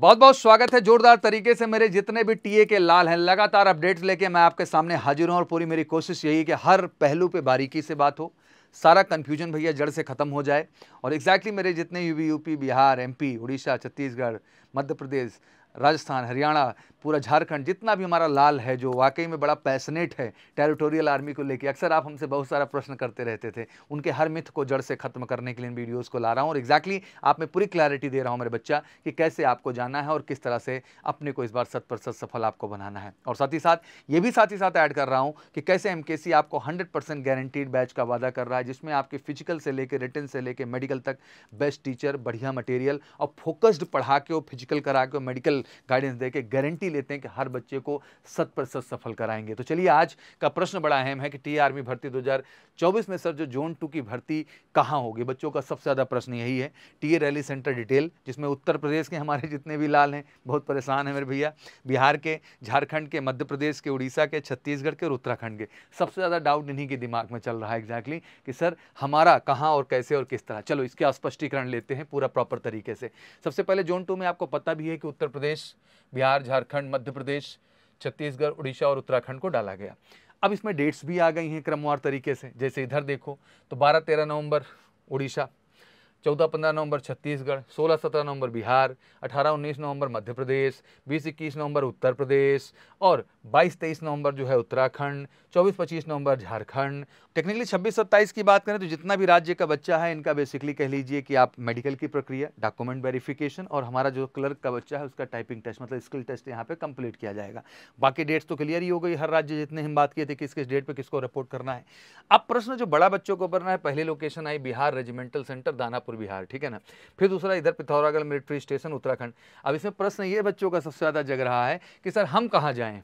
बहुत बहुत स्वागत है जोरदार तरीके से मेरे जितने भी टीए के लाल हैं लगातार अपडेट्स लेके मैं आपके सामने हाजिर हूं और पूरी मेरी कोशिश यही है कि हर पहलू पे बारीकी से बात हो सारा कन्फ्यूजन भैया जड़ से ख़त्म हो जाए और एग्जैक्टली exactly मेरे जितने UP UP Bihar MP Orissa Chhattisgarh Madhya Pradesh Rajasthan Haryana पूरा झारखंड जितना भी हमारा लाल है जो वाकई में बड़ा पैसनेट है टेरिटोरियल आर्मी को लेकर अक्सर आप हमसे बहुत सारा प्रश्न करते रहते थे उनके हर मिथ को जड़ से खत्म करने के लिए इन वीडियोज़ को ला रहा हूँ और एक्जैक्टली exactly आप मैं पूरी क्लैरिटी दे रहा हूँ मेरे बच्चा कि कैसे आपको जाना है और किस तरह से अपने को इस बार सत प्रतिशत सफल आपको बनाना है और साथ ही साथ ये भी साथ ही साथ ऐड कर रहा हूँ कि कैसे एम आपको हंड्रेड गारंटीड बैच का वादा कर रहा है जिसमें आपके फिजिकल से लेकर रिटर्न से लेकर मेडिकल तक बेस्ट टीचर बढ़िया मटेरियल और फोकस्ड पढ़ा के फिजिकल करा के मेडिकल गाइडेंस देके गारंटी लेते हैं कि हर बच्चे को शत प्रतिशत सफल कराएंगे तो चलिए आज का प्रश्न बड़ा अहम है कि टी आर्मी भर्ती 2024 में सर जो जोन टू की भर्ती कहाँ होगी बच्चों का सबसे ज़्यादा प्रश्न यही है टी रैली सेंटर डिटेल जिसमें उत्तर प्रदेश के हमारे जितने भी लाल हैं बहुत परेशान हैं मेरे भैया बिहार के झारखंड के मध्य प्रदेश के उड़ीसा के छत्तीसगढ़ के और उत्तराखंड के सबसे ज़्यादा डाउट इन्हीं के दिमाग में चल रहा है एग्जैक्टली कि सर हमारा कहाँ और कैसे और किस तरह चलो इसके स्पष्टीकरण लेते हैं पूरा प्रॉपर तरीके से सबसे पहले जोन टू में आपको पता भी है कि उत्तर प्रदेश प्रदेश बिहार झारखंड मध्य प्रदेश छत्तीसगढ़ उड़ीसा और उत्तराखंड को डाला गया अब इसमें डेट्स भी आ गई हैं क्रमवार तरीके से जैसे इधर देखो तो 12 13 नवंबर उड़ीसा चौदह पंद्रह नवंबर छत्तीसगढ़ सोलह सत्रह नवंबर बिहार अठारह उन्नीस नवंबर मध्य प्रदेश बीस इक्कीस नवंबर उत्तर प्रदेश और बाईस तेईस नवंबर जो है उत्तराखंड चौबीस पच्चीस नवंबर झारखंड टेक्निकली छब्बीस सत्ताईस की बात करें तो जितना भी राज्य का बच्चा है इनका बेसिकली कह लीजिए कि आप मेडिकल की प्रक्रिया डॉक्यूमेंट वेरिफिकेशन और हमारा जो क्लर्क का बच्चा है उसका टाइपिंग टेस्ट मतलब स्किल टेस्ट यहाँ पर कंप्लीट किया जाएगा बाकी डेट्स तो क्लियर ही हो गई हर राज्य जितने हम बात किए थे किस किस डेट पर किसको रिपोर्ट करना है अब प्रश्न जो बड़ा बच्चों को बनना है पहले लोकेशन आई बिहार रेजिमेंटल सेंटर दानापुर नागपुर बिहार ठीक है ना फिर दूसरा इधर पिथौरागढ़ मिलिट्री स्टेशन उत्तराखंड अब इसमें प्रश्न ये बच्चों का सबसे ज़्यादा जग रहा है कि सर हम कहाँ जाएँ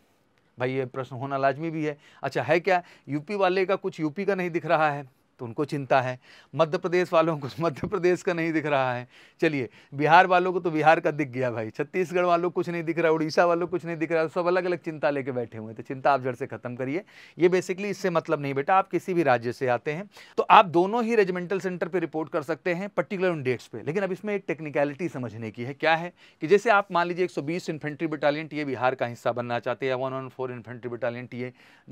भाई ये प्रश्न होना लाजमी भी है अच्छा है क्या यूपी वाले का कुछ यूपी का नहीं दिख रहा है तो उनको चिंता है मध्य प्रदेश वालों को तो मध्य प्रदेश का नहीं दिख रहा है चलिए बिहार वालों को तो बिहार का दिख गया भाई छत्तीसगढ़ वालों को कुछ नहीं दिख रहा उड़ीसा वालों को कुछ नहीं दिख रहा सब अलग अलग चिंता लेके बैठे हुए हैं तो चिंता आप जड़ से खत्म करिए ये बेसिकली इससे मतलब नहीं बेटा आप किसी भी राज्य से आते हैं तो आप दोनों ही रेजिमेंटल सेंटर पर रिपोर्ट कर सकते हैं पर्टिकुलर उन डेट्स पर लेकिन अब इसमें एक टेक्निकलिटी समझने की है क्या है कि जैसे आप मान लीजिए एक इन्फेंट्री बटालियन टी बिहार का हिस्सा बनना चाहते हैं one one four infantry battalion T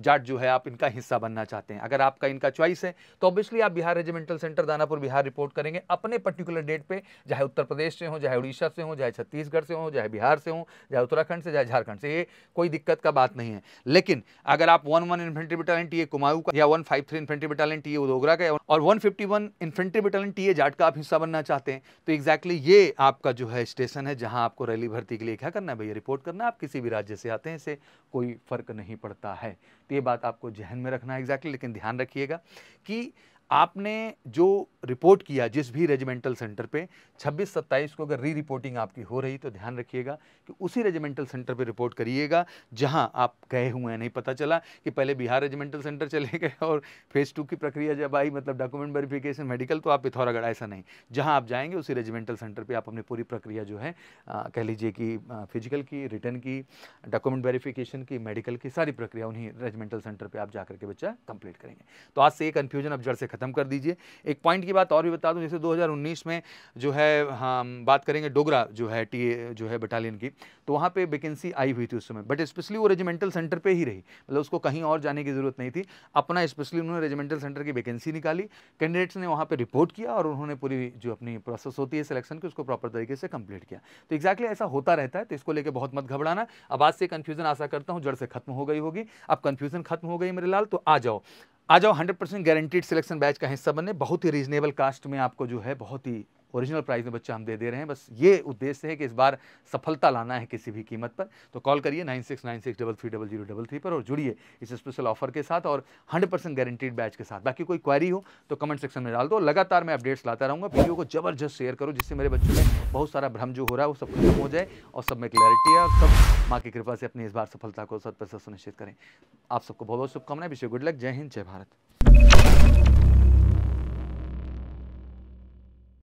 Jat जो है आप इनका हिस्सा बनना चाहते हैं अगर आपका इनका चॉइस है तो ऑब्वियसली आप Bihar regimental centre Danapur Bihar report करेंगे अपने पर्टिकुलर डेट पे चाहे उत्तर प्रदेश से हो चाहे उड़ीसा से हो चाहे छत्तीसगढ़ से हो चाहे बिहार से हो चाहे उत्तराखंड से चाहे झारखंड से ये कोई दिक्कत का बात नहीं है लेकिन अगर आप one one infantry battalion T A Kumaon का या one five three infantry battalion T A Dogra का और one fifty one infantry battalion T A Jat का आप हिस्सा बनना चाहते हैं तो एग्जैक्टली ये आपका जो है स्टेशन है जहाँ आपको रैली भर्ती के लिए क्या करना है भैया रिपोर्ट करना आप किसी भी राज्य से आते हैं इसे कोई फर्क नहीं पड़ता है तो ये बात आपको जहन में रखना है एग्जैक्टली लेकिन ध्यान रखिएगा कि आपने जो रिपोर्ट किया जिस भी रेजिमेंटल सेंटर पे 26 सत्ताईस को अगर री रिपोर्टिंग आपकी हो रही तो ध्यान रखिएगा कि उसी रेजिमेंटल सेंटर पे रिपोर्ट करिएगा जहां आप गए हुए हैं नहीं पता चला कि पहले बिहार रेजिमेंटल सेंटर चले गए और फेज़ टू की प्रक्रिया जब आई मतलब डॉक्यूमेंट वेरिफिकेशन मेडिकल तो आप पिथौरागढ़ ऐसा नहीं जहाँ आप जाएँगे उसी रेजिमेंटल सेंटर पर आप अपनी पूरी प्रक्रिया जो है आ, कह लीजिए कि फिजिकल की रिटर्न की डॉक्यूमेंट वेरीफिकेशन की मेडिकल की सारी प्रक्रिया उन्हीं रेजिमेंटल सेंटर पर आप जा करके बच्चा कंप्लीट करेंगे तो आज से ये कन्फ्यूजन अब जड़ से खत्म ख़त्म कर दीजिए एक पॉइंट की बात और भी बता दूँ जैसे 2019 में जो है हम बात करेंगे डोगरा जो है टी जो है बटालियन की तो वहाँ पर वैकेंसी आई हुई थी उस समय बट स्पेशली वो रेजिमेंटल सेंटर पर ही रही मतलब उसको कहीं और जाने की ज़रूरत नहीं थी अपना स्पेशली उन्होंने रेजिमेंटल सेंटर की वैकेंसी निकाली कैंडिडेट्स ने वहाँ पर रिपोर्ट किया और उन्होंने पूरी जो अपनी प्रोसेस होती है सिलेक्शन की उसको प्रॉपर तरीके से कंप्लीट किया तो एक्जैक्टली ऐसा होता रहता है तो इसको लेकर बहुत मत घबड़ाना अब आज से कन्फ्यूजन आशा करता हूँ जड़ से खत्म हो गई होगी अब कन्फ्यूजन खत्म हो गई मेरे लाल तो आ जाओ आ जाओ 100 परसेंट गारंटीड सिलेक्शन बैच का हिस्सा बने बहुत ही रीजनेबल कास्ट में आपको जो है बहुत ही ओरिजिनल प्राइस में बच्चा हम दे दे रहे हैं बस ये उद्देश्य है कि इस बार सफलता लाना है किसी भी कीमत पर तो कॉल करिए nine six nine six double three double zero double three पर और जुड़िए इस स्पेशल ऑफर के साथ और हंड्रेड परसेंट गारंटीड बैच के साथ बाकी कोई क्वारी हो तो कमेंट सेक्शन में डाल दो लगातार मैं अपडेट्स लाता रहूँगा वीडियो को जबरदस्त शेयर करो जिससे मेरे बच्चों में बहुत सारा भ्रम जो हो रहा है वो सब खत्म हो जाए और सब में क्लैरिटी है और सब माँ की कृपा से अपनी इस बार सफलता को सत सुनिश्चित करें आप सबको बहुत बहुत शुभकामनाएं विषय गुड लक जय हिंद जय भारत